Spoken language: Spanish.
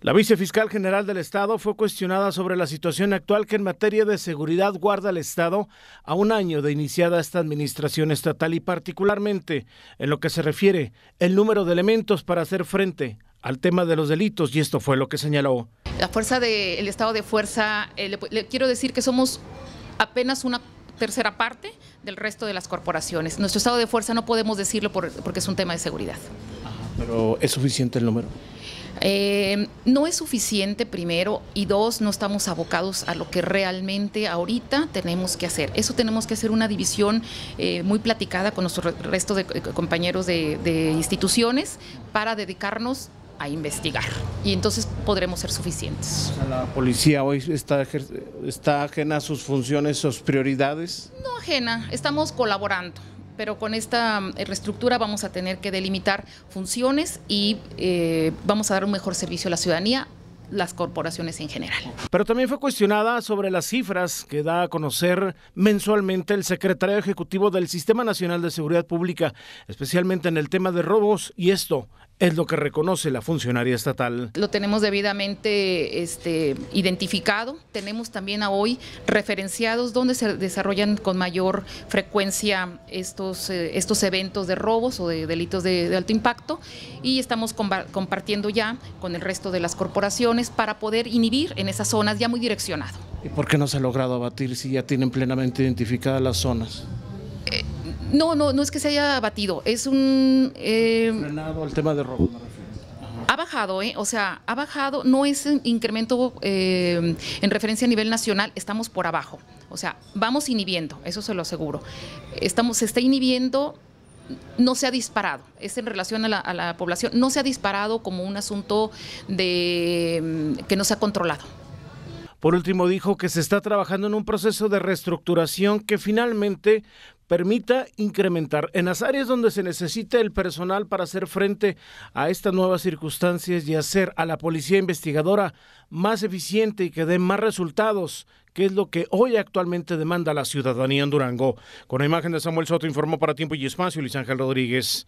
La vicefiscal general del Estado fue cuestionada sobre la situación actual que en materia de seguridad guarda el Estado a un año de iniciada esta administración estatal y particularmente en lo que se refiere el número de elementos para hacer frente al tema de los delitos y esto fue lo que señaló. La fuerza del Estado de fuerza, eh, le, quiero decir que somos apenas una tercera parte del resto de las corporaciones. Nuestro Estado de fuerza no podemos decirlo porque es un tema de seguridad. pero ¿es suficiente el número? Eh, no es suficiente primero y dos, no estamos abocados a lo que realmente ahorita tenemos que hacer. Eso tenemos que hacer una división eh, muy platicada con nuestro resto de eh, compañeros de, instituciones para dedicarnos a investigar y entonces podremos ser suficientes. ¿La policía hoy está, está ajena a sus funciones, sus prioridades? No ajena, estamos colaborando pero con esta eh, reestructura vamos a tener que delimitar funciones y eh, vamos a dar un mejor servicio a la ciudadanía las corporaciones en general. Pero también fue cuestionada sobre las cifras que da a conocer mensualmente el secretario ejecutivo del Sistema Nacional de Seguridad Pública, especialmente en el tema de robos, y esto es lo que reconoce la funcionaria estatal. Lo tenemos debidamente este, identificado, tenemos también a hoy referenciados donde se desarrollan con mayor frecuencia estos, eh, estos eventos de robos o de delitos de alto impacto y estamos compartiendo ya con el resto de las corporaciones para poder inhibir en esas zonas ya muy direccionado. ¿Y por qué no se ha logrado abatir si ya tienen plenamente identificadas las zonas? Eh, no, no, no es que se haya abatido, es un... Eh, Frenado el tema de robo. Ha bajado, eh, o sea, ha bajado, no es un incremento en referencia a nivel nacional, estamos por abajo. O sea, vamos inhibiendo, eso se lo aseguro. Estamos, se está inhibiendo no se ha disparado, es en relación a la, población, no se ha disparado como un asunto de mm, que no se ha controlado. Por último, dijo que se está trabajando en un proceso de reestructuración que finalmente permita incrementar en las áreas donde se necesita el personal para hacer frente a estas nuevas circunstancias y hacer a la policía investigadora más eficiente y que dé más resultados, que es lo que hoy actualmente demanda la ciudadanía en Durango. Con la imagen de Samuel Soto informó para Tiempo y Espacio Luis Ángel Rodríguez.